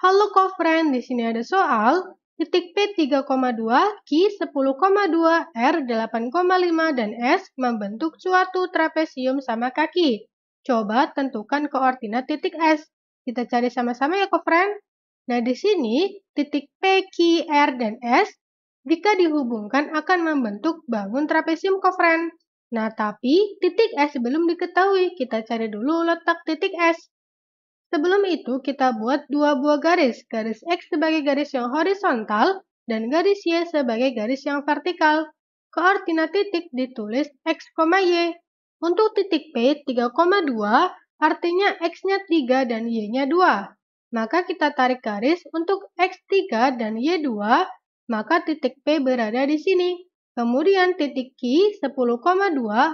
Halo Kofren, di sini ada soal titik P 3,2, Q 10,2, R 8,5, dan S membentuk suatu trapesium sama kaki. Coba tentukan koordinat titik S. Kita cari sama-sama ya Kofren. Nah di sini titik P, Q, R, dan S jika dihubungkan akan membentuk bangun trapesium Kofren. Nah tapi titik S belum diketahui, kita cari dulu letak titik S. Sebelum itu, kita buat dua buah garis, garis X sebagai garis yang horizontal dan garis Y sebagai garis yang vertikal. Koordinat titik ditulis X, Y. Untuk titik P 3,2, artinya X-nya 3 dan Y-nya 2. Maka kita tarik garis untuk X3 dan Y2, maka titik P berada di sini. Kemudian titik Q 10,2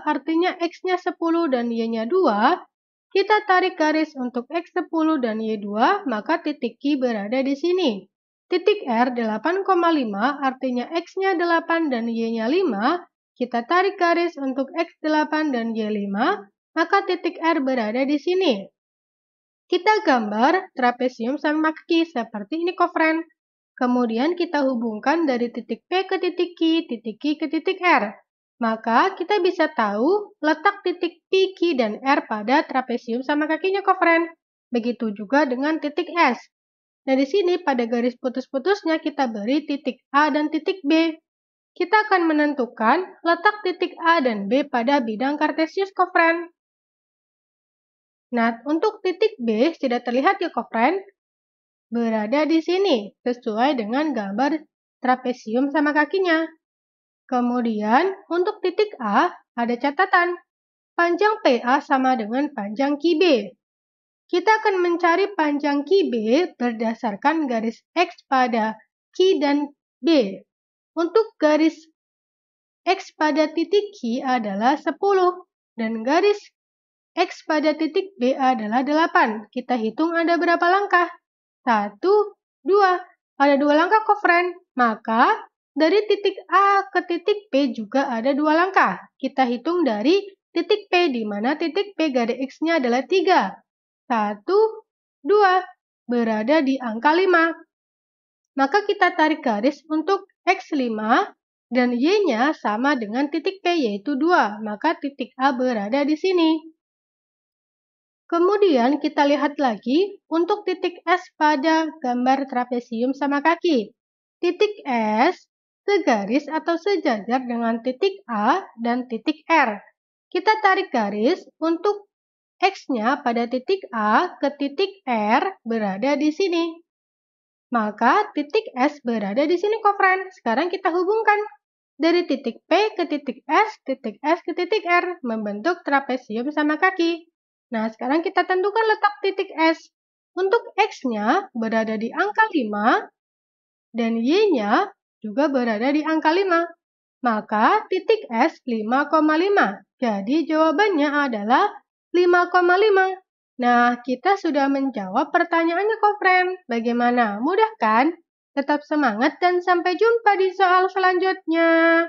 artinya X-nya 10 dan Y-nya 2, kita tarik garis untuk X10 dan Y2, maka titik Y berada di sini. Titik R 8,5 artinya X-nya 8 dan Y-nya 5. Kita tarik garis untuk X8 dan Y5, maka titik R berada di sini. Kita gambar trapesium sama kaki seperti ini kofren. Kemudian kita hubungkan dari titik P ke titik Q, titik Q ke titik R. Maka kita bisa tahu letak titik P, Q, dan R pada trapesium sama kakinya kofren. Begitu juga dengan titik S. Nah, di sini pada garis putus-putusnya kita beri titik A dan titik B. Kita akan menentukan letak titik A dan B pada bidang kartesius kofren. Nah, untuk titik B tidak terlihat ya kofren? berada di sini sesuai dengan gambar trapesium sama kakinya. Kemudian, untuk titik A, ada catatan. Panjang PA sama dengan panjang QB. Kita akan mencari panjang QB berdasarkan garis X pada Q dan B. Untuk garis X pada titik Q adalah 10 dan garis X pada titik B adalah 8. Kita hitung ada berapa langkah? 1, 2. Ada dua langkah kok, friend. maka dari titik A ke titik P juga ada dua langkah. Kita hitung dari titik P di mana titik P garis X-nya adalah 3. 1, 2, berada di angka 5. Maka kita tarik garis untuk X5 dan Y-nya sama dengan titik P yaitu 2. Maka titik A berada di sini. Kemudian kita lihat lagi untuk titik S pada gambar trapesium sama kaki. Titik S garis atau sejajar dengan titik A dan titik R. Kita tarik garis untuk X-nya pada titik A ke titik R berada di sini. Maka titik S berada di sini, friend. Sekarang kita hubungkan. Dari titik P ke titik S, titik S ke titik R, membentuk trapesium sama kaki. Nah, sekarang kita tentukan letak titik S. Untuk X-nya berada di angka 5, dan Y-nya juga berada di angka 5. Maka titik S 5,5. Jadi jawabannya adalah 5,5. Nah, kita sudah menjawab pertanyaannya kok, friend. Bagaimana? Mudah kan? Tetap semangat dan sampai jumpa di soal selanjutnya.